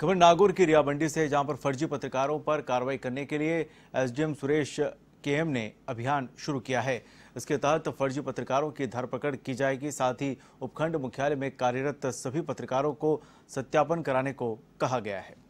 खबर नागौर की रियाबंडी से जहां पर फर्जी पत्रकारों पर कार्रवाई करने के लिए एसडीएम सुरेश केएम ने अभियान शुरू किया है इसके तहत फर्जी पत्रकारों की धरपकड़ की जाएगी साथ ही उपखंड मुख्यालय में कार्यरत सभी पत्रकारों को सत्यापन कराने को कहा गया है